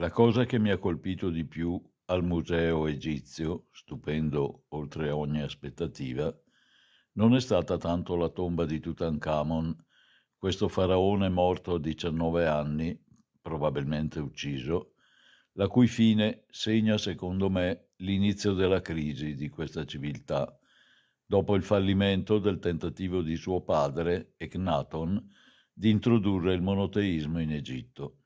La cosa che mi ha colpito di più al Museo Egizio, stupendo oltre ogni aspettativa, non è stata tanto la tomba di Tutankhamon, questo faraone morto a 19 anni, probabilmente ucciso, la cui fine segna secondo me l'inizio della crisi di questa civiltà, dopo il fallimento del tentativo di suo padre, Ecnaton, di introdurre il monoteismo in Egitto.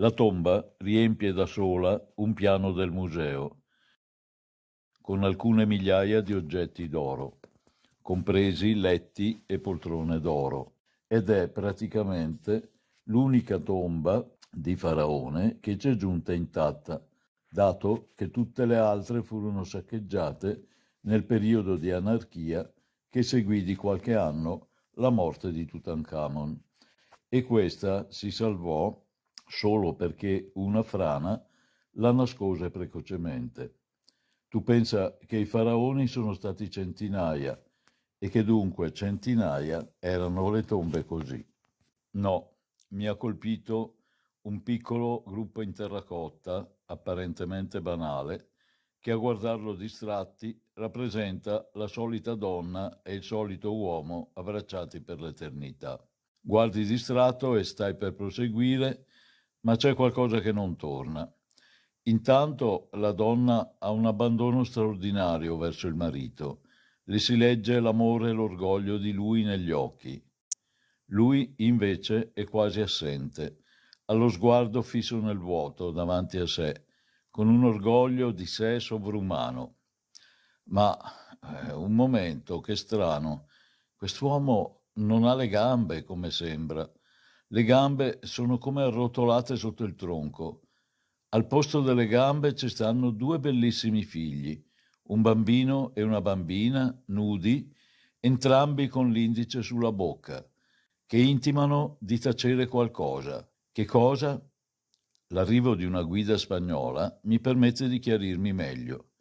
La tomba riempie da sola un piano del museo, con alcune migliaia di oggetti d'oro, compresi letti e poltrone d'oro, ed è praticamente l'unica tomba di Faraone che ci è giunta intatta, dato che tutte le altre furono saccheggiate nel periodo di anarchia che seguì di qualche anno la morte di Tutankhamon. E questa si salvò solo perché una frana la nascose precocemente. Tu pensa che i faraoni sono stati centinaia e che dunque centinaia erano le tombe così. No, mi ha colpito un piccolo gruppo in terracotta, apparentemente banale, che a guardarlo distratti rappresenta la solita donna e il solito uomo abbracciati per l'eternità. Guardi distratto e stai per proseguire ma c'è qualcosa che non torna. Intanto la donna ha un abbandono straordinario verso il marito, le si legge l'amore e l'orgoglio di lui negli occhi. Lui invece è quasi assente, allo sguardo fisso nel vuoto davanti a sé, con un orgoglio di sé sovrumano. Ma eh, un momento, che strano, quest'uomo non ha le gambe come sembra le gambe sono come arrotolate sotto il tronco. Al posto delle gambe ci stanno due bellissimi figli, un bambino e una bambina, nudi, entrambi con l'indice sulla bocca, che intimano di tacere qualcosa. Che cosa? L'arrivo di una guida spagnola mi permette di chiarirmi meglio.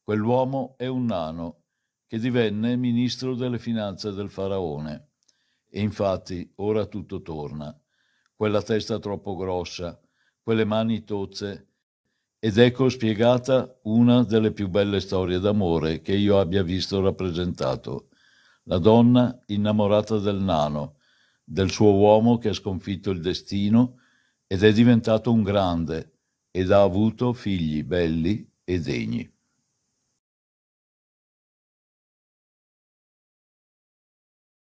Quell'uomo è un nano che divenne ministro delle finanze del faraone. E infatti ora tutto torna. Quella testa troppo grossa, quelle mani tozze. Ed ecco spiegata una delle più belle storie d'amore che io abbia visto rappresentato. La donna innamorata del nano, del suo uomo che ha sconfitto il destino ed è diventato un grande ed ha avuto figli belli e degni.